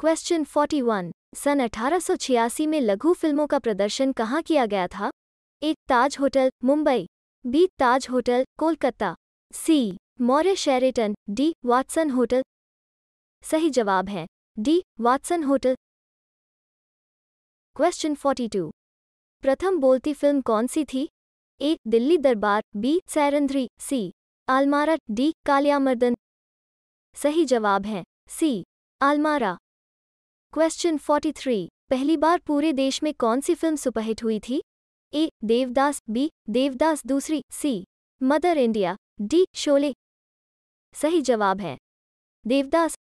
question 41 सन अठारह में लघु फिल्मों का प्रदर्शन कहाँ किया गया था एक Taj hotel Mumbai B Taj hotel Kolkata C Maurya Sheraton D Watson hotel सही जवाब है डी वाटसन होटल क्वेश्चन 42 प्रथम बोलती फिल्म कौन सी थी A Delhi Darbar B Sairandhri C Alamara D Kaliyamardan सही जवाब है सी आलमारा क्वेश्चन 43 पहली बार पूरे देश में कौन सी फिल्म सुपरहिट हुई थी ए देवदास बी देवदास दूसरी C mother India D Sholay सही जवाब है देवदास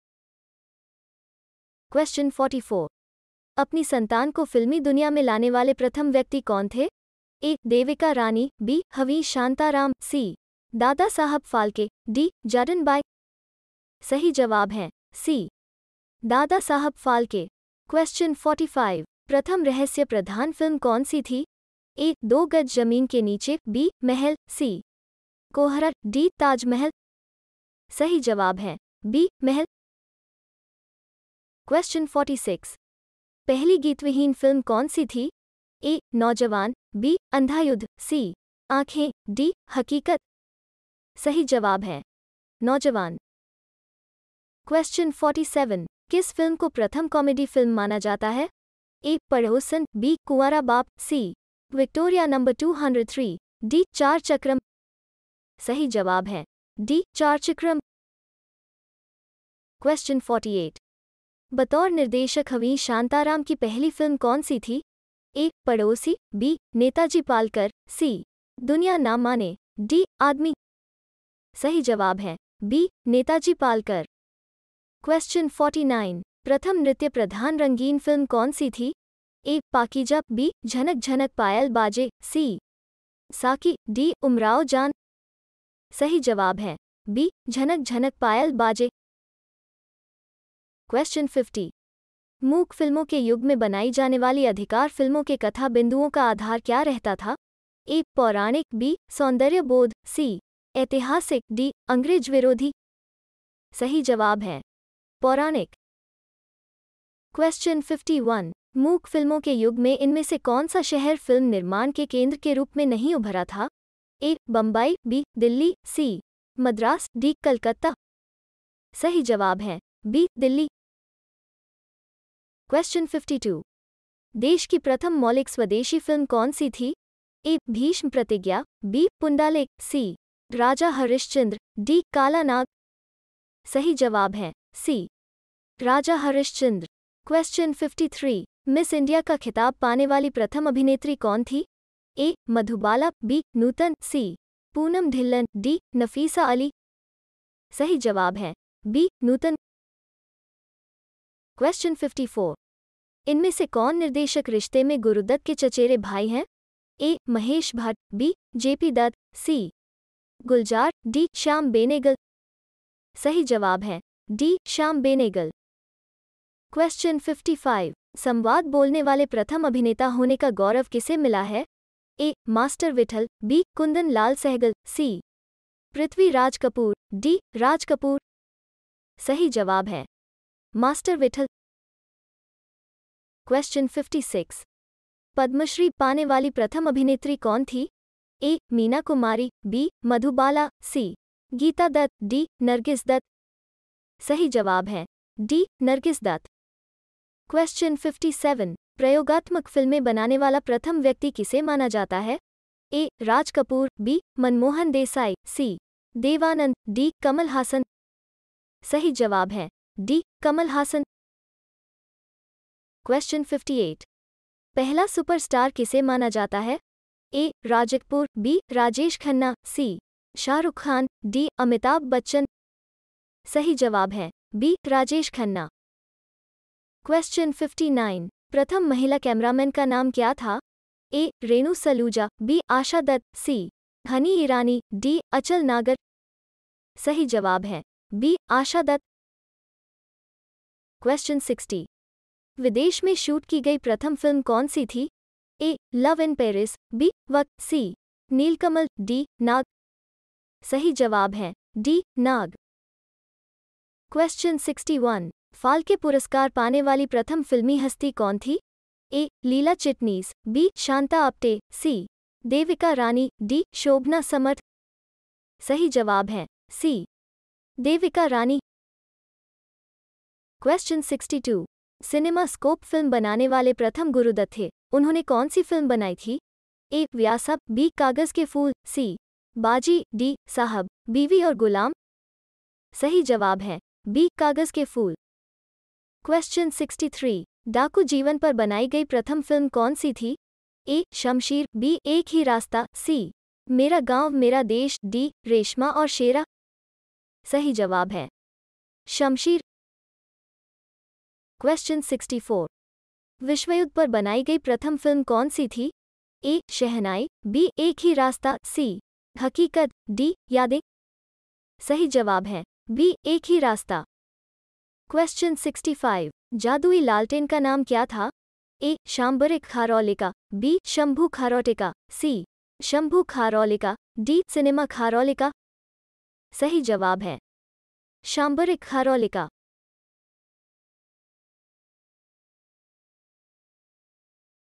क्वेश्चन 44 अपनी संतान को फिल्मी दुनिया में लाने वाले प्रथम व्यक्ति कौन थे ए देविका रानी बी हवी शांताराम सी दादा साहब फाल्के डी जाडन बाय सही जवाब है सी दादा साहब फाल्के क्वेश्चन 45 प्रथम रहस्य प्रधान फिल्म कौन सी थी ए दो गज जमीन के नीचे बी महल सी कोहरा डी ताजमहल सही जवाब है बी महल क्वेश्चन 46 पहली गीतविहीन फिल्म कौन सी थी ए नौजवान बी अंधायुद्ध सी आंखें डी हकीकत सही जवाब है नौजवान क्वेश्चन 47 किस फिल्म को प्रथम कॉमेडी फिल्म माना जाता है ए पड़ोसन बी कुंवरा बाप सी विक्टोरिया नंबर 203 डी चार चक्रम सही जवाब है डी चार चक्रम क्वेश्चन 48 बतौर निर्देशक हवी शांताराम की पहली फिल्म कौन सी थी ए पड़ोसी बी नेताजी पालकर सी दुनिया ना माने डी आदमी सही जवाब है बी नेताजी पालकर क्वेश्चन 49 प्रथम नृत्य प्रधान रंगीन फिल्म कौन सी थी ए पाकिजा बी झनक झनक पायल बाजे सी साकी डी उमराव जान सही जवाब है बी झनक झनक पायल बाजे क्वेश्चन 50 मूक फिल्मों के युग में बनाई जाने वाली अधिकार फिल्मों के कथा बिंदुओं का आधार क्या रहता था ए पौराणिक बी सौंदर्य बोध सी ऐतिहासिक डी अंग्रेज विरोधी सही जवाब है पौराणिक क्वेश्चन 51 मूक फिल्मों के युग में इनमें से कौन सा शहर फिल्म निर्माण के केंद्र के रूप में नहीं उभरा था A Bombay B Delhi C Madras D Calcutta सही जवाब है बी दिल्ली क्वेश्चन 52 देश की प्रथम मौलिक स्वदेशी फिल्म कौन सी थी A Bhishma Pratigya B Pundalik C Raja Harishchandra D Kalanag सही जवाब है C Raja Harishchandra question 53 miss India का खिताब पाने वाली प्रथम अभिनेत्री कौन थी A Madhubala B Nutan C Poonam Dhillon D Nafisa Ali सही जवाब है बी नूतन क्वेश्चन 54 इनमें से कौन निर्देशक रिश्ते में गुरुदत्त के चचेरे भाई हैं A Mahesh Bhatt B JP Dutta C Gulzar D Shyam Benegal सही जवाब है डी श्याम बेनेगल क्वेश्चन 55 संवाद बोलने वाले प्रथम अभिनेता होने का गौरव किसे मिला है A master Vithal B Kundan Lal Saigal C Prithvi Raj Kapoor D Raj Kapoor सही जवाब है मास्टर विठल क्वेश्चन 56 पद्मश्री पाने वाली प्रथम अभिनेत्री कौन थी A Meena Kumari B Madhubala C Geeta Dutt D Nargis Dutt सही जवाब है डी नरगिस दत्त क्वेश्चन 57 प्रयोगात्मक फिल्में बनाने वाला प्रथम व्यक्ति किसे माना जाता है A Raj Kapoor B Manmohan Desai C Dev Anand D Kamal Haasan सही जवाब है डी कमल हासन क्वेश्चन 58 पहला सुपरस्टार किसे माना जाता है A Raj Kapoor B Rajesh Khanna C Shahrukh Khan D Amitabh Bachchan सही जवाब है बी राजेश खन्ना क्वेश्चन 59 प्रथम महिला कैमरामैन का नाम क्या था A Renu Saluja B Asha Dutt C Honey Irani D Achal Nagar सही जवाब है बी आशा दत्त क्वेश्चन 60 विदेश में शूट की गई प्रथम फिल्म कौन सी थी A love in Paris B Waqt C Nilkamal D नाग सही जवाब है डी नाग क्वेश्चन 61 फाल्के पुरस्कार पाने वाली प्रथम फिल्मी हस्ती कौन थी A Leela Chitnis B Shanta Apte C Devika Rani D Shobhna Samarth सही जवाब है C Devika Rani question 62 cinema scope film बनाने वाले प्रथम गुरुदत्त थे उन्होंने कौन सी फिल्म बनाई थी ए व्यासप बी कागज के फूल सी बाजी डी साहब बीवी और गुलाम सही जवाब है बी कागज के फूल क्वेश्चन 63 डाकू जीवन पर बनाई गई प्रथम फिल्म कौन सी थी ए शमशीर बी एक ही रास्ता सी मेरा गांव मेरा देश डी रेशमा और शेरा सही जवाब है शमशीर क्वेश्चन 64 विश्वयुद्ध पर बनाई गई प्रथम फिल्म कौन सी थी ए शहनाई बी एक ही रास्ता सी हकीकत डी यादें सही जवाब है बी एक ही रास्ता क्वेश्चन 65 जादुई लालटेन का नाम क्या था A Shambarik Kharolika B Shambhu Kharotika C Shambhu Kharolika D cinema Kharolika सही जवाब है शाम्बरिक खारौलिका